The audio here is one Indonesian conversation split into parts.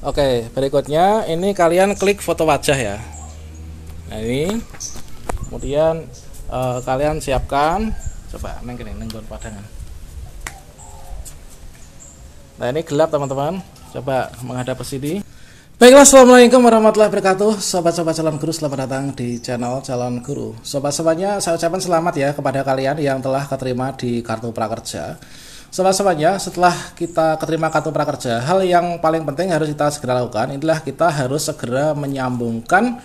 Oke, berikutnya ini kalian klik foto wajah ya. Nah, ini. Kemudian uh, kalian siapkan coba neng kene neng padangan. Nah, ini gelap teman-teman. Coba menghadap ke sini. Baiklah, Assalamualaikum warahmatullahi wabarakatuh Sobat-sobat calon guru, selamat datang di channel Calon Guru Sobat-sobatnya, saya ucapkan selamat ya kepada kalian yang telah keterima di Kartu Prakerja sobat semuanya setelah kita keterima kartu prakerja, hal yang paling penting harus kita segera lakukan adalah kita harus segera menyambungkan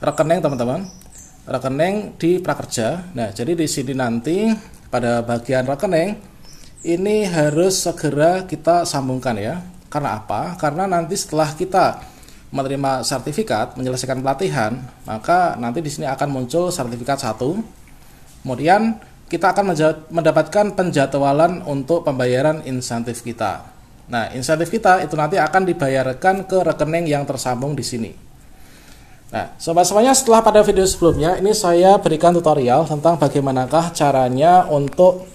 rekening teman-teman, rekening di prakerja. Nah, jadi di sini nanti pada bagian rekening ini harus segera kita sambungkan ya. Karena apa? Karena nanti setelah kita menerima sertifikat, menyelesaikan pelatihan, maka nanti di sini akan muncul sertifikat satu. Kemudian kita akan mendapatkan penjadwalan untuk pembayaran insentif kita. Nah, insentif kita itu nanti akan dibayarkan ke rekening yang tersambung di sini. Nah, sobat semuanya, setelah pada video sebelumnya, ini saya berikan tutorial tentang bagaimanakah caranya untuk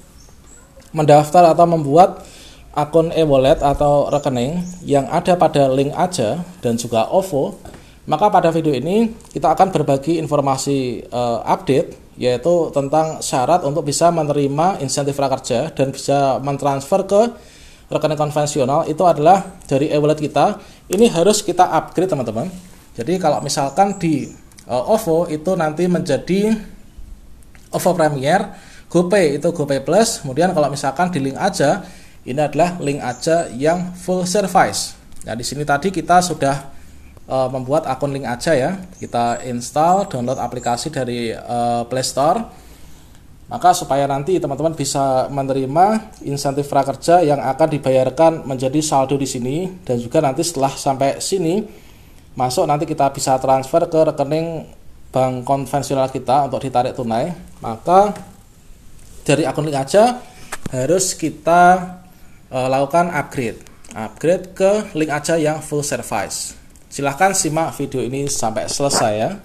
mendaftar atau membuat akun e-wallet atau rekening yang ada pada link aja dan juga OVO. Maka pada video ini kita akan berbagi informasi uh, update yaitu tentang syarat untuk bisa menerima insentif prakerja dan bisa mentransfer ke rekening konvensional itu adalah dari e-wallet kita. Ini harus kita upgrade teman-teman. Jadi kalau misalkan di uh, OVO itu nanti menjadi OVO Premier, GoPay itu GoPay Plus. Kemudian kalau misalkan di link aja, ini adalah link aja yang full service. Nah di sini tadi kita sudah uh, membuat akun link aja ya. Kita install, download aplikasi dari uh, Play Store. Maka supaya nanti teman-teman bisa menerima insentif prakerja yang akan dibayarkan menjadi saldo di sini dan juga nanti setelah sampai sini masuk nanti kita bisa transfer ke rekening bank konvensional kita untuk ditarik tunai. Maka dari akun link aja harus kita uh, lakukan upgrade upgrade ke link aja yang full service Silahkan simak video ini sampai selesai ya.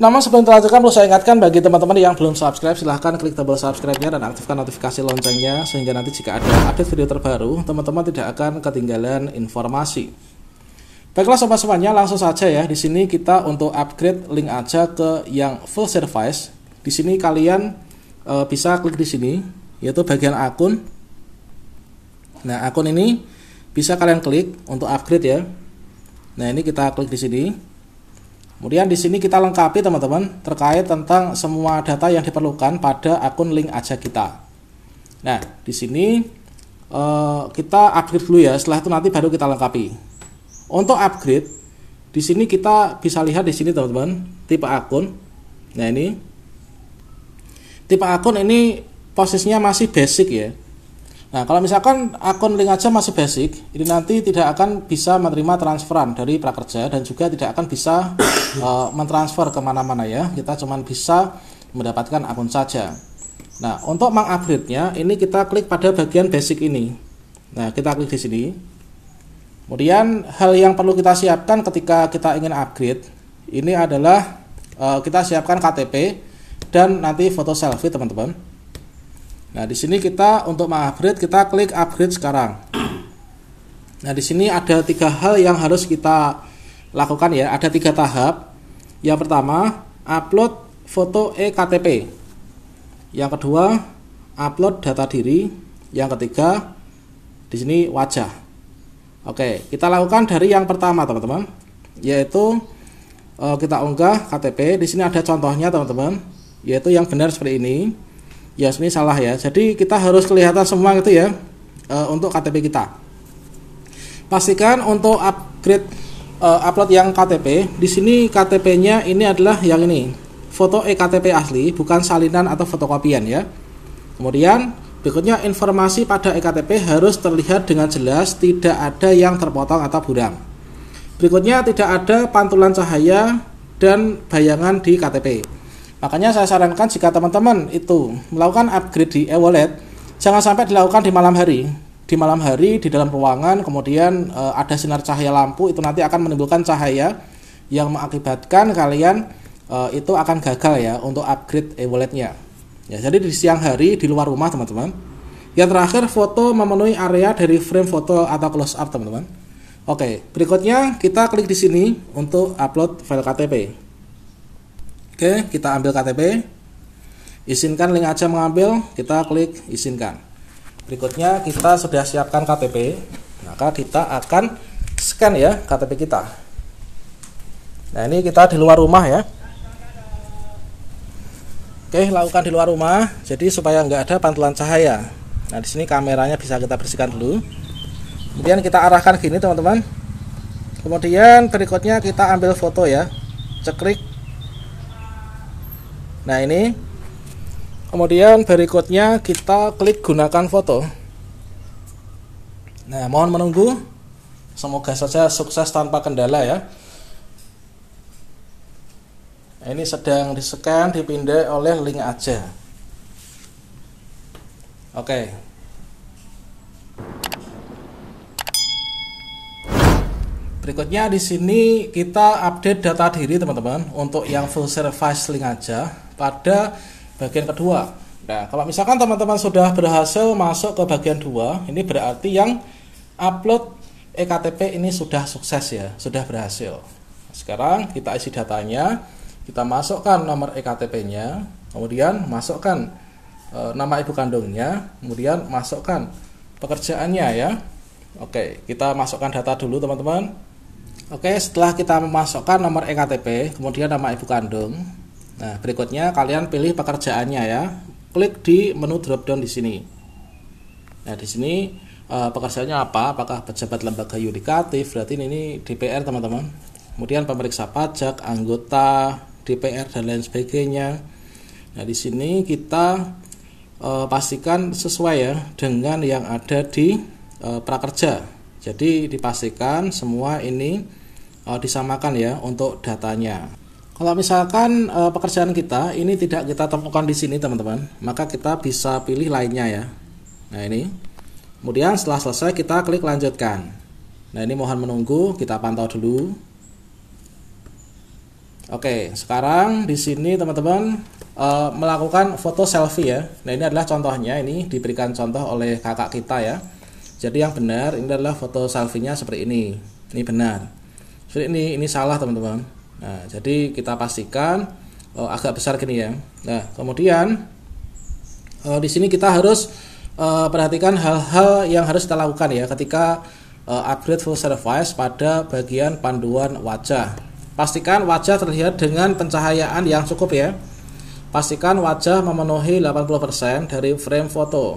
Namun sebelum dilanjutkan perlu saya ingatkan bagi teman-teman yang belum subscribe silahkan klik tombol subscribe-nya dan aktifkan notifikasi loncengnya sehingga nanti jika ada update video terbaru teman-teman tidak akan ketinggalan informasi. Baiklah sobat-sobatnya langsung saja ya di sini kita untuk upgrade link aja ke yang full service. Di sini kalian e, bisa klik di sini yaitu bagian akun. Nah akun ini bisa kalian klik untuk upgrade ya. Nah, ini kita klik di sini. Kemudian di sini kita lengkapi teman-teman terkait tentang semua data yang diperlukan pada akun link aja kita. Nah, di sini eh, kita upgrade dulu ya, setelah itu nanti baru kita lengkapi. Untuk upgrade, di sini kita bisa lihat di sini teman-teman, tipe akun. Nah, ini tipe akun ini posisinya masih basic ya. Nah, kalau misalkan akun link aja masih basic, ini nanti tidak akan bisa menerima transferan dari prakerja dan juga tidak akan bisa uh, mentransfer kemana-mana ya. Kita cuma bisa mendapatkan akun saja. Nah, untuk mengupgrade-nya, ini kita klik pada bagian basic ini. Nah, kita klik di sini. Kemudian, hal yang perlu kita siapkan ketika kita ingin upgrade, ini adalah uh, kita siapkan KTP dan nanti foto selfie, teman-teman. Nah, di sini kita untuk mengupgrade kita klik upgrade sekarang. Nah, di sini ada tiga hal yang harus kita lakukan ya. Ada tiga tahap. Yang pertama, upload foto e-KTP. Yang kedua, upload data diri. Yang ketiga, di sini wajah. Oke, kita lakukan dari yang pertama, teman-teman, yaitu eh, kita unggah KTP. Di sini ada contohnya, teman-teman, yaitu yang benar seperti ini ya ini salah ya jadi kita harus kelihatan semua itu ya e, untuk KTP kita pastikan untuk upgrade e, upload yang KTP di sini KTP-nya ini adalah yang ini foto eKTP asli bukan salinan atau fotokopian ya kemudian berikutnya informasi pada eKTP harus terlihat dengan jelas tidak ada yang terpotong atau buram berikutnya tidak ada pantulan cahaya dan bayangan di KTP Makanya saya sarankan jika teman-teman itu melakukan upgrade di e-wallet, jangan sampai dilakukan di malam hari. Di malam hari di dalam ruangan kemudian e, ada sinar cahaya lampu itu nanti akan menimbulkan cahaya yang mengakibatkan kalian e, itu akan gagal ya untuk upgrade e-walletnya. Ya, jadi di siang hari di luar rumah teman-teman. Yang terakhir foto memenuhi area dari frame foto atau close up teman-teman. Oke, berikutnya kita klik di sini untuk upload file KTP. Oke, kita ambil KTP. Izinkan link aja mengambil, kita klik izinkan. Berikutnya kita sudah siapkan KTP, maka kita akan scan ya KTP kita. Nah, ini kita di luar rumah ya. Oke, lakukan di luar rumah, jadi supaya nggak ada pantulan cahaya. Nah, di sini kameranya bisa kita bersihkan dulu. Kemudian kita arahkan gini, teman-teman. Kemudian berikutnya kita ambil foto ya. Ceklik nah ini kemudian berikutnya kita klik gunakan foto nah mohon menunggu semoga saja sukses tanpa kendala ya ini sedang di scan dipindah oleh link aja oke Berikutnya di sini kita update data diri teman-teman untuk yang full service link aja pada bagian kedua. Nah, kalau misalkan teman-teman sudah berhasil masuk ke bagian dua, ini berarti yang upload ektp ini sudah sukses ya, sudah berhasil. Sekarang kita isi datanya, kita masukkan nomor ektp-nya, kemudian masukkan e, nama ibu kandungnya, kemudian masukkan pekerjaannya ya. Oke, kita masukkan data dulu teman-teman. Oke, setelah kita memasukkan nomor ektp, kemudian nama ibu kandung, Nah, berikutnya kalian pilih pekerjaannya ya. Klik di menu drop-down di sini. Nah, di sini uh, pekerjaannya apa? Apakah pejabat lembaga yudikatif? Berarti ini DPR, teman-teman. Kemudian pemeriksa pajak, anggota DPR dan lain sebagainya. Nah, di sini kita uh, pastikan sesuai ya dengan yang ada di uh, prakerja. Jadi dipastikan semua ini disamakan ya untuk datanya. Kalau misalkan e, pekerjaan kita ini tidak kita temukan di sini teman-teman, maka kita bisa pilih lainnya ya. Nah ini. Kemudian setelah selesai kita klik lanjutkan. Nah ini mohon menunggu, kita pantau dulu. Oke, sekarang di sini teman-teman e, melakukan foto selfie ya. Nah ini adalah contohnya, ini diberikan contoh oleh kakak kita ya. Jadi yang benar ini adalah foto selfie-nya seperti ini. Ini benar. Jadi ini, ini salah teman-teman. Nah, jadi kita pastikan uh, agak besar gini ya. Nah, kemudian uh, di sini kita harus uh, perhatikan hal-hal yang harus kita lakukan ya ketika uh, upgrade full service pada bagian panduan wajah. Pastikan wajah terlihat dengan pencahayaan yang cukup ya. Pastikan wajah memenuhi 80% dari frame foto.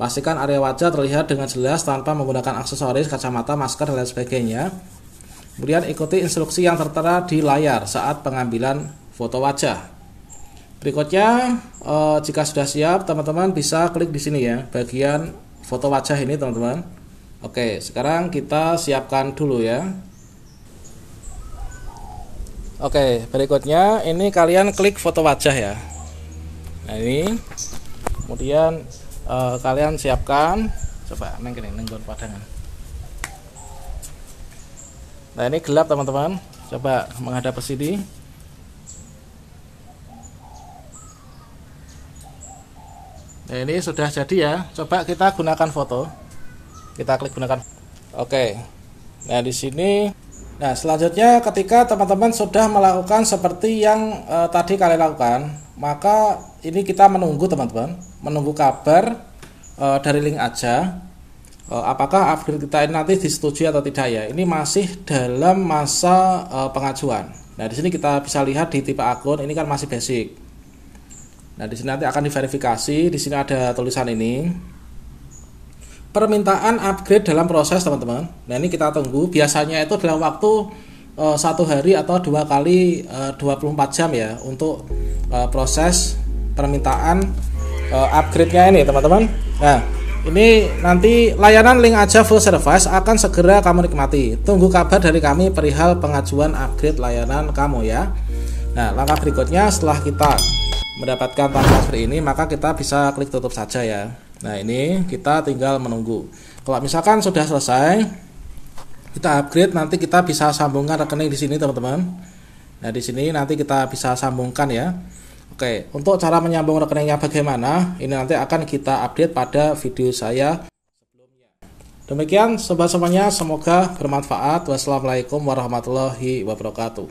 Pastikan area wajah terlihat dengan jelas tanpa menggunakan aksesoris, kacamata, masker, dan lain sebagainya. Kemudian ikuti instruksi yang tertera di layar saat pengambilan foto wajah. Berikutnya, eh, jika sudah siap, teman-teman bisa klik di sini ya, bagian foto wajah ini, teman-teman. Oke, sekarang kita siapkan dulu ya. Oke, berikutnya ini kalian klik foto wajah ya. Nah, ini. Kemudian eh, kalian siapkan coba neng kene nenggon padangan. Nah ini gelap teman-teman. Coba menghadap ke sini. Nah ini sudah jadi ya. Coba kita gunakan foto. Kita klik gunakan. Oke. Nah di sini. Nah selanjutnya ketika teman-teman sudah melakukan seperti yang e, tadi kalian lakukan, maka ini kita menunggu teman-teman, menunggu kabar e, dari link aja. Eh, apakah upgrade kita ini nanti disetujui atau tidak ya ini masih dalam masa eh, pengajuan nah di sini kita bisa lihat di tipe akun ini kan masih basic nah di sini nanti akan diverifikasi di sini ada tulisan ini permintaan upgrade dalam proses teman-teman nah ini kita tunggu biasanya itu dalam waktu eh, satu hari atau dua kali 24 jam ya untuk proses permintaan upgrade-nya ini teman-teman nah ini nanti layanan link aja full service akan segera kamu nikmati. Tunggu kabar dari kami perihal pengajuan upgrade layanan kamu ya. Nah, langkah berikutnya setelah kita mendapatkan transfer ini, maka kita bisa klik tutup saja ya. Nah, ini kita tinggal menunggu. Kalau misalkan sudah selesai, kita upgrade nanti kita bisa sambungkan rekening di sini, teman-teman. Nah, di sini nanti kita bisa sambungkan ya. Oke, untuk cara menyambung rekeningnya bagaimana, ini nanti akan kita update pada video saya sebelumnya. Demikian, sobat semuanya, semoga bermanfaat. Wassalamualaikum warahmatullahi wabarakatuh.